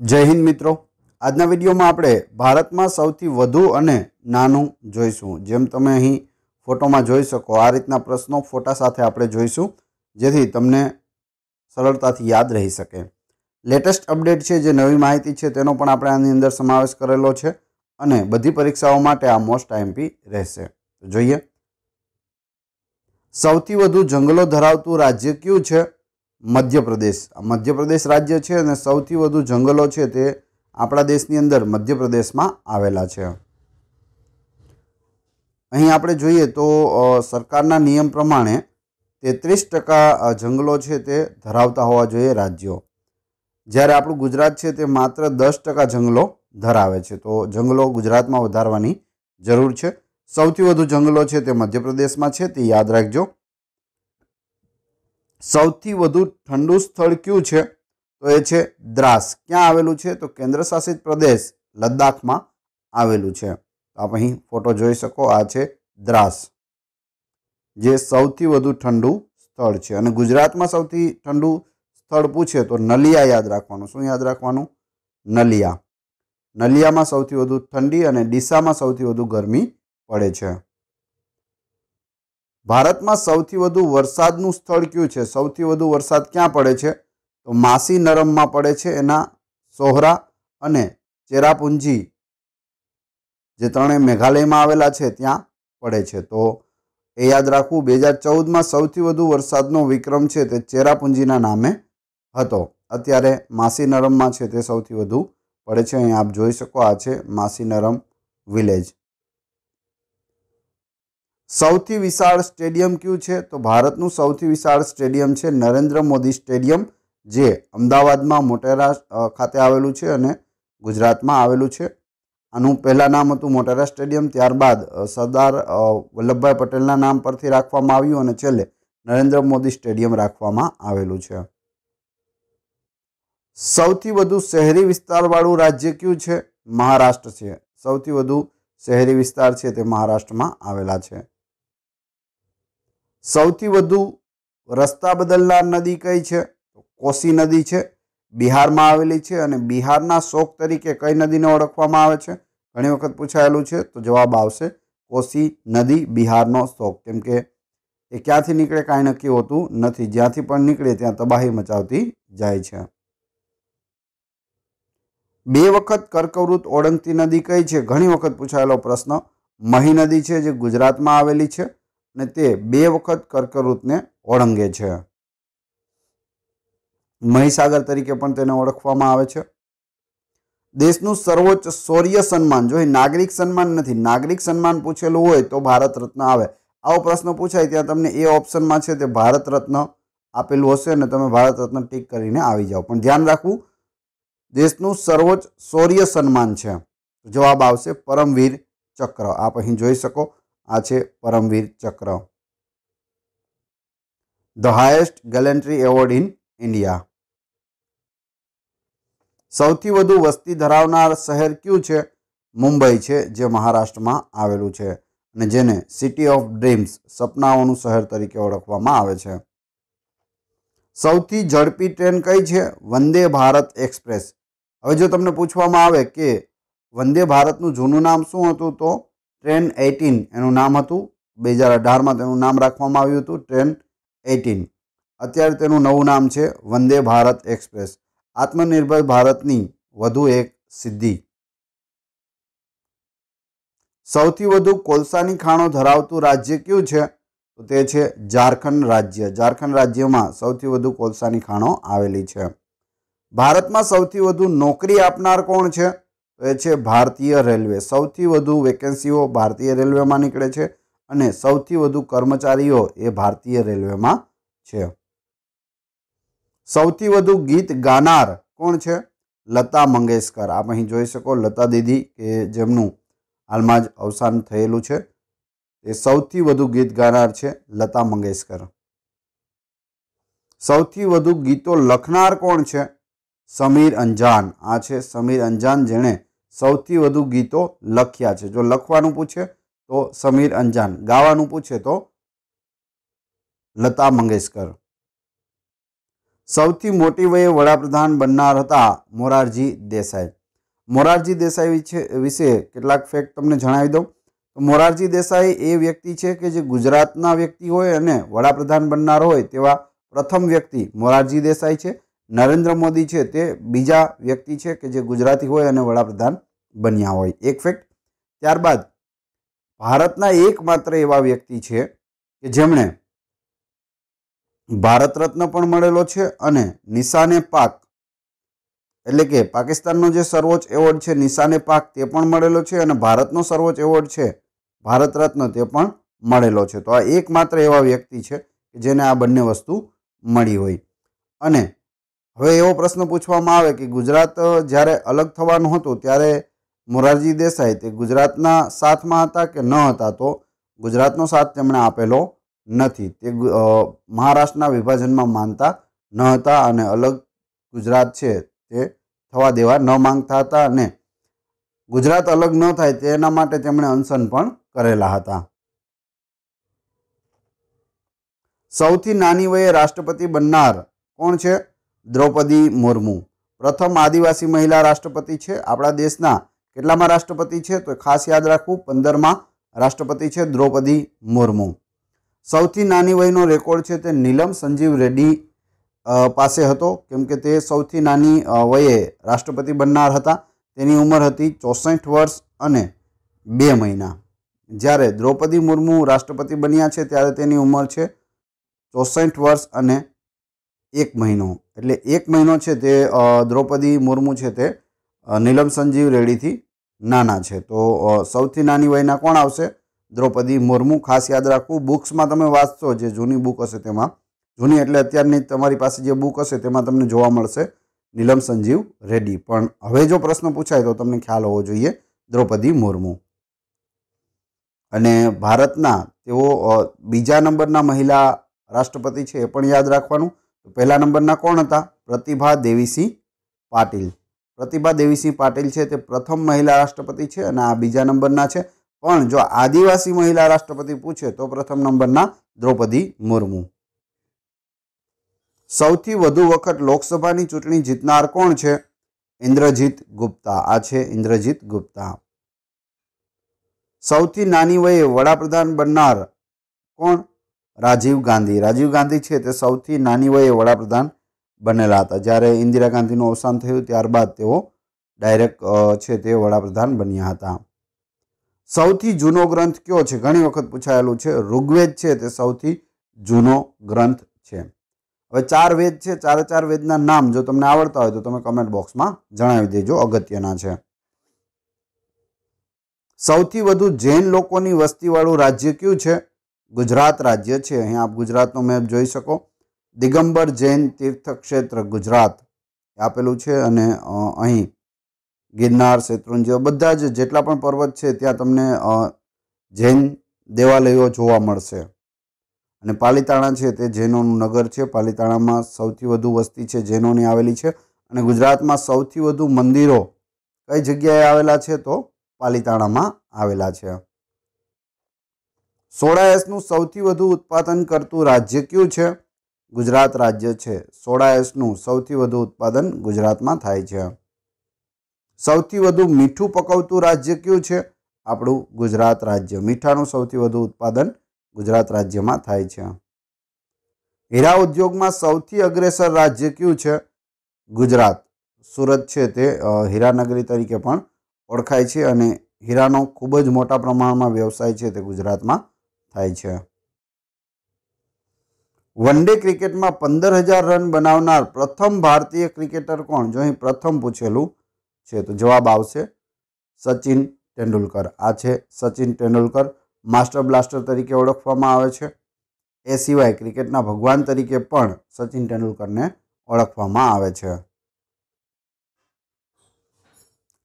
જય હિન્દ મિત્રો આજના વિડીયોમાં આપણે ભારતમાં સૌથી વધુ અને નાનું જોઈશું જેમ તમે અહીં ફોટોમાં જોઈ શકો આ રીતના પ્રશ્નો ફોટા સાથે આપણે જોઈશું જેથી તમને સરળતાથી યાદ રહી શકે લેટેસ્ટ અપડેટ છે જે નવી માહિતી છે તેનો પણ આપણે આની અંદર સમાવેશ કરેલો છે અને બધી પરીક્ષાઓ માટે આ મોસ્ટ ટાઈમપી રહેશે જોઈએ સૌથી વધુ જંગલો ધરાવતું રાજ્ય કયું છે મધ્યપ્રદેશ મધ્યપ્રદેશ રાજ્ય છે અને સૌથી વધુ જંગલો છે તે આપણા દેશની અંદર મધ્યપ્રદેશમાં આવેલા છે અહીં આપણે જોઈએ તો સરકારના નિયમ પ્રમાણે તેત્રીસ ટકા જંગલો છે તે ધરાવતા હોવા જોઈએ રાજ્યો જ્યારે આપણું ગુજરાત છે તે માત્ર દસ ટકા જંગલો ધરાવે છે તો જંગલો ગુજરાતમાં વધારવાની જરૂર છે સૌથી વધુ જંગલો છે તે મધ્યપ્રદેશમાં છે તે યાદ રાખજો સૌથી વધુ ઠંડુ સ્થળ કયું છે તો એ છે દ્રાસ ક્યાં આવેલું છે તો કેન્દ્રશાસિત પ્રદેશ લદ્દાખમાં આવેલું છે આપ અહીં ફોટો જોઈ શકો આ છે દ્રાસ જે સૌથી વધુ ઠંડુ સ્થળ છે અને ગુજરાતમાં સૌથી ઠંડુ સ્થળ પૂછે તો નલિયા યાદ રાખવાનું શું યાદ રાખવાનું નલિયા નલિયામાં સૌથી વધુ ઠંડી અને ડીસામાં સૌથી વધુ ગરમી પડે છે ભારતમાં સૌથી વધુ વરસાદનું સ્થળ કયું છે સૌથી વધુ વરસાદ ક્યાં પડે છે તો માસી નરમમાં પડે છે એના સોહરા અને ચેરાપુંજી જે ત્રણેય મેઘાલયમાં આવેલા છે ત્યાં પડે છે તો એ યાદ રાખવું બે હજાર ચૌદમાં સૌથી વધુ વરસાદનો વિક્રમ છે તે ચેરાપુંજીના નામે હતો અત્યારે માસી નરમમાં છે તે સૌથી વધુ પડે છે અહીં આપ જોઈ શકો આ છે માસી નરમ વિલેજ સૌથી વિશાળ સ્ટેડિયમ કયું છે તો ભારતનું સૌથી વિશાળ સ્ટેડિયમ છે નરેન્દ્ર મોદી સ્ટેડિયમ જે અમદાવાદમાં મોટેરા ખાતે આવેલું છે અને ગુજરાતમાં આવેલું છે આનું પહેલાં નામ હતું મોટેરા સ્ટેડિયમ ત્યારબાદ સરદાર વલ્લભભાઈ પટેલના નામ પરથી રાખવામાં આવ્યું અને છેલ્લે નરેન્દ્ર મોદી સ્ટેડિયમ રાખવામાં આવેલું છે સૌથી વધુ શહેરી વિસ્તારવાળું રાજ્ય કયું છે મહારાષ્ટ્ર છે સૌથી વધુ શહેરી વિસ્તાર છે તે મહારાષ્ટ્રમાં આવેલા છે સૌથી વધુ રસ્તા બદલનાર નદી કઈ છે કોસી નદી છે બિહારમાં આવેલી છે અને બિહારના શોક તરીકે કઈ નદીને ઓળખવામાં આવે છે ઘણી વખત પૂછાયેલું છે તો જવાબ આવશે કોસી નદી બિહારનો શોક કેમ કે એ ક્યાંથી નીકળે કાંઈ નક્કી હોતું નથી જ્યાંથી પણ નીકળે ત્યાં તબાહી મચાવતી જાય છે બે વખત કર્કવૃત ઓળંગતી નદી કઈ છે ઘણી વખત પૂછાયેલો પ્રશ્ન મહી નદી છે જે ગુજરાતમાં આવેલી છે અને તે બે વખત કર્કવૃતને ઓળંગે છે મહીસાગર તરીકે પણ તેને ઓળખવામાં આવે છે દેશનું સર્વોચ્ચ શૌર્ય સન્માન જો એ નાગરિક સન્માન નથી નાગરિક સન્માન પૂછેલું હોય તો ભારત રત્ન આવે આવો પ્રશ્ન પૂછાય ત્યાં તમને એ ઓપ્શનમાં છે તે ભારત રત્ન આપેલું હશે અને તમે ભારત રત્ન ટીક કરીને આવી જાઓ પણ ધ્યાન રાખવું દેશનું સર્વોચ્ચ શૌર્ય સન્માન છે જવાબ આવશે પરમવીર ચક્ર આપ અહીં જોઈ શકો આ છે Paramvir Chakra the highest gallantry award in India સૌથી વધુ વસ્તી ધરાવનાર શહેર કયું છે મુંબઈ છે જે મહારાષ્ટ્રમાં આવેલું છે અને જેને સિટી ઓફ ડ્રીમ્સ સપનાઓનું શહેર તરીકે ઓળખવામાં આવે છે સૌથી ઝડપી ટ્રેન કઈ છે વંદે ભારત એક્સપ્રેસ હવે જો તમને પૂછવામાં આવે કે વંદે ભારતનું જૂનું નામ શું હતું તો ટ્રેન એટીન એનું નામ હતું બે હજાર અઢારમાં તેનું નામ રાખવામાં આવ્યું હતું ટ્રેન એટીન અત્યારે તેનું નવું નામ છે વંદે ભારત એક્સપ્રેસ આત્મનિર્ભર ભારતની વધુ એક સિદ્ધિ સૌથી વધુ કોલસાની ખાણો ધરાવતું રાજ્ય કયું છે તો તે છે ઝારખંડ રાજ્ય ઝારખંડ રાજ્યમાં સૌથી વધુ કોલસાની ખાણો આવેલી છે ભારતમાં સૌથી વધુ નોકરી આપનાર કોણ છે તો એ છે ભારતીય રેલવે સૌથી વધુ વેકેન્સીઓ ભારતીય રેલવેમાં નીકળે છે અને સૌથી વધુ કર્મચારીઓ એ ભારતીય રેલવેમાં છે સૌથી વધુ ગીત ગાનાર કોણ છે લતા મંગેશકર આપ અહીં જોઈ શકો લતા દીદી કે જેમનું હાલમાં જ અવસાન થયેલું છે એ સૌથી વધુ ગીત ગાનાર છે લતા મંગેશકર સૌથી વધુ ગીતો લખનાર કોણ છે સમીર અંજાન આ છે સમીર અંજાન જેણે સૌથી વધુ ગીતો લખ્યા છે જો લખવાનું પૂછે તો સમીર અંજાન ગાવાનું પૂછે તો લતા મંગેશકર સૌથી મોટી વયે વડાપ્રધાન બનનાર હતા મોરારજી દેસાઈ મોરારજી દેસાઈ વિશે વિશે કેટલાક ફેક્ટ તમને જણાવી દઉં તો મોરારજી દેસાઈ એ વ્યક્તિ છે કે જે ગુજરાતના વ્યક્તિ હોય અને વડાપ્રધાન બનનાર હોય તેવા પ્રથમ વ્યક્તિ મોરારજી દેસાઈ છે નરેન્દ્ર મોદી છે તે બીજા વ્યક્તિ છે કે જે ગુજરાતી હોય અને વડાપ્રધાન બન્યા હોય એક ફેક્ટ ત્યારબાદ ભારતના એકમાત્ર એવા વ્યક્તિ છે કે જેમણે ભારત રત્ન પણ મળેલો છે અને નિશાને પાક એટલે કે પાકિસ્તાનનો જે સર્વોચ્ચ એવોર્ડ છે નિશાને પાક તે પણ મળેલો છે અને ભારતનો સર્વોચ્ચ એવોર્ડ છે ભારત રત્ન તે પણ મળેલો છે તો આ એકમાત્ર એવા વ્યક્તિ છે કે જેને આ બંને વસ્તુ મળી હોય અને હવે એવો પ્રશ્ન પૂછવામાં આવે કે ગુજરાત જ્યારે અલગ થવાનું હતું ત્યારે મોરારજી દેસાઈ તે ગુજરાતના સાથમાં હતા કે ન હતા તો ગુજરાતનો સાથ તેમણે આપેલો નથી તે મહારાષ્ટ્રના વિભાજનમાં માનતા ન હતા અને અલગ ગુજરાત છે તે થવા દેવા ન માંગતા હતા અને ગુજરાત અલગ ન થાય તેના માટે તેમણે અનશન પણ કરેલા હતા સૌથી નાની વયે રાષ્ટ્રપતિ બનનાર કોણ છે દ્રૌપદી મુર્મુ પ્રથમ આદિવાસી મહિલા રાષ્ટ્રપતિ છે આપણા દેશના કેટલામાં રાષ્ટ્રપતિ છે તો ખાસ યાદ રાખવું પંદરમાં રાષ્ટ્રપતિ છે દ્રૌપદી મુર્મુ સૌથી નાની વયનો રેકોર્ડ છે તે નીલમ સંજીવ રેડ્ડી પાસે હતો કેમ કે તે સૌથી નાની વયે રાષ્ટ્રપતિ બનનાર હતા તેની ઉંમર હતી ચોસઠ વર્ષ અને બે મહિના જ્યારે દ્રૌપદી મુર્મુ રાષ્ટ્રપતિ બન્યા છે ત્યારે તેની ઉંમર છે ચોસઠ વર્ષ અને એક મહિનો એટલે એક મહિનો છે તે દ્રૌપદી મુર્મુ છે તે નીલમ સંજીવ રેડ્ડીથી નાના છે તો સૌથી નાની વયના કોણ આવશે દ્રૌપદી મુર્મુ ખાસ યાદ રાખવું બુક્સમાં તમે વાંચશો જે જૂની બુક હશે તેમાં જૂની એટલે અત્યારની તમારી પાસે જે બુક હશે તેમાં તમને જોવા મળશે નીલમ સંજીવ રેડ્ડી પણ હવે જો પ્રશ્ન પૂછાય તો તમને ખ્યાલ હોવો જોઈએ દ્રૌપદી મુર્મુ અને ભારતના તેઓ બીજા નંબરના મહિલા રાષ્ટ્રપતિ છે એ પણ યાદ રાખવાનું તો પહેલા નંબરના કોણ હતા પ્રતિભા દેવીસિંહ પાટીલ પ્રતિભા દેવીસિંહ પાટીલ છે તે પ્રથમ મહિલા રાષ્ટ્રપતિ છે અને આ બીજા નંબરના છે પણ જો આદિવાસી મહિલા રાષ્ટ્રપતિ પૂછે તો પ્રથમ નંબરના દ્રૌપદી મુર્મુ સૌથી વધુ વખત લોકસભાની ચૂંટણી જીતનાર કોણ છે ઇન્દ્રજીત ગુપ્તા આ છે ઇન્દ્રજીત ગુપ્તા સૌથી નાની વયે વડાપ્રધાન બનનાર કોણ રાજીવ ગાંધી રાજીવ ગાંધી છે તે સૌથી નાની વયે વડાપ્રધાન બનેલા હતા જ્યારે ઇન્દિરા ગાંધીનું અવસાન થયું ત્યારબાદ તેઓ ડાયરેક્ટ છે તે વડાપ્રધાન બન્યા હતા સૌથી જૂનો ગ્રંથ કયો છે ઘણી વખત પૂછાયેલું છે ઋગ્વેદ છે તે સૌથી જૂનો ગ્રંથ છે હવે ચાર વેદ છે ચારે ચાર વેદના નામ જો તમને આવડતા હોય તો તમે કમેન્ટ બોક્સમાં જણાવી દેજો અગત્યના છે સૌથી વધુ જૈન લોકોની વસ્તીવાળું રાજ્ય કયું છે ગુજરાત રાજ્ય છે અહીંયા આપ ગુજરાતનો મેપ જોઈ શકો દિગંબર જૈન તીર્થક્ષેત્ર ગુજરાત આપેલું છે અને અહીં ગિરનાર શેત્રુંજી બધા જ જેટલા પણ પર્વત છે ત્યાં તમને જૈન દેવાલયો જોવા મળશે અને પાલીતાણા છે તે જૈનોનું નગર છે પાલીતાણામાં સૌથી વધુ વસ્તી છે જૈનોની આવેલી છે અને ગુજરાતમાં સૌથી વધુ મંદિરો કઈ જગ્યાએ આવેલા છે તો પાલીતાણામાં આવેલા છે સોડા એસનું સૌથી વધુ ઉત્પાદન કરતું રાજ્ય કયું છે ગુજરાત રાજ્ય છે સોડા એસનું સૌથી વધુ ઉત્પાદન ગુજરાતમાં થાય છે સૌથી વધુ મીઠું પકવતું રાજ્ય કયું છે આપણું ગુજરાત રાજ્ય મીઠાનું સૌથી વધુ ઉત્પાદન ગુજરાત રાજ્યમાં થાય છે હીરા ઉદ્યોગમાં સૌથી અગ્રેસર રાજ્ય કયું છે ગુજરાત સુરત છે તે હીરાનગરી તરીકે પણ ઓળખાય છે અને હીરાનો ખૂબ જ મોટા પ્રમાણમાં વ્યવસાય છે તે ગુજરાતમાં થાય છે વન ડે ક્રિકેટમાં પંદર હજાર રન બનાવનાર પ્રથમ ભારતીય ક્રિકેટર કોણ જો અહીં પ્રથમ પૂછેલું છે તો જવાબ આવશે સચિન તેંડુલકર આ છે સચિન તેંડુલકર માસ્ટર બ્લાસ્ટર તરીકે ઓળખવામાં આવે છે એ સિવાય ક્રિકેટના ભગવાન તરીકે પણ સચિન તેંડુલકરને ઓળખવામાં આવે છે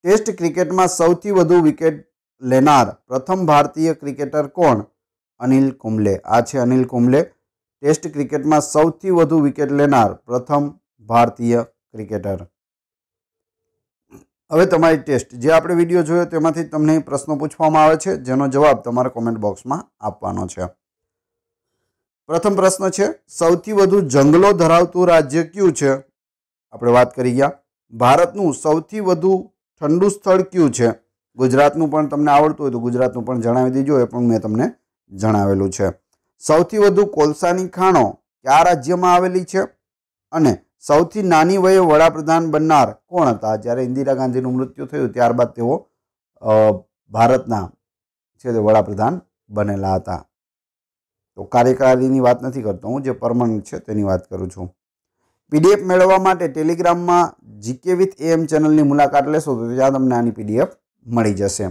ટેસ્ટ ક્રિકેટમાં સૌથી વધુ વિકેટ લેનાર પ્રથમ ભારતીય ક્રિકેટર કોણ અનિલ કુંબલે આ છે અનિલ કુંબલે ટેસ્ટ ક્રિકેટમાં સૌથી વધુ વિકેટ લેનાર પ્રથમ ભારતીય ક્રિકેટર હવે તમારી ટેસ્ટ જે આપણે વિડીયો જોયો તેમાંથી તમને પ્રશ્નો પૂછવામાં આવે છે જેનો જવાબ તમારા કોમેન્ટ બોક્સમાં આપવાનો છે પ્રથમ પ્રશ્ન છે સૌથી વધુ જંગલો ધરાવતું રાજ્ય કયું છે આપણે વાત કરી ગયા ભારતનું સૌથી વધુ ઠંડુ સ્થળ કયું છે ગુજરાતનું પણ તમને આવડતું હોય તો ગુજરાતનું પણ જણાવી દેજો એ પણ મેં તમને જણાવેલું છે સૌથી વધુ કોલસાની ખાણો કયા રાજ્યમાં આવેલી છે અને સૌથી નાની વયે વડાપ્રધાન બનનાર કોણ હતા જ્યારે ઇન્દિરા ગાંધીનું મૃત્યુ થયું ત્યારબાદ તેઓ ભારતના છે તે વડાપ્રધાન બનેલા હતા તો કાર્યકારીની વાત નથી કરતો હું જે પરમનન્ટ છે તેની વાત કરું છું પીડીએફ મેળવવા માટે ટેલિગ્રામમાં જીકે વિથ એએમ ચેનલની મુલાકાત લેશો તો ત્યાં તમને આની પીડીએફ મળી જશે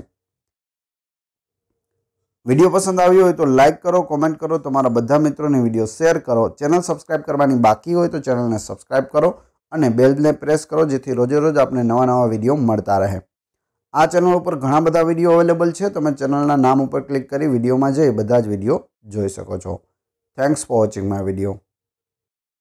વિડીયો પસંદ આવ્યો હોય તો લાઇક કરો કોમેન્ટ કરો તમારા બધા મિત્રોને વિડીયો શેર કરો ચેનલ સબસ્ક્રાઇબ કરવાની બાકી હોય તો ચેનલને સબસ્ક્રાઇબ કરો અને બેલને પ્રેસ કરો જેથી રોજે રોજ આપણે નવા નવા વિડીયો મળતા રહે આ ચેનલ ઉપર ઘણા બધા વિડીયો અવેલેબલ છે તમે ચેનલના નામ ઉપર ક્લિક કરી વિડીયોમાં જઈ બધા જ વિડીયો જોઈ શકો છો thanks for watching my video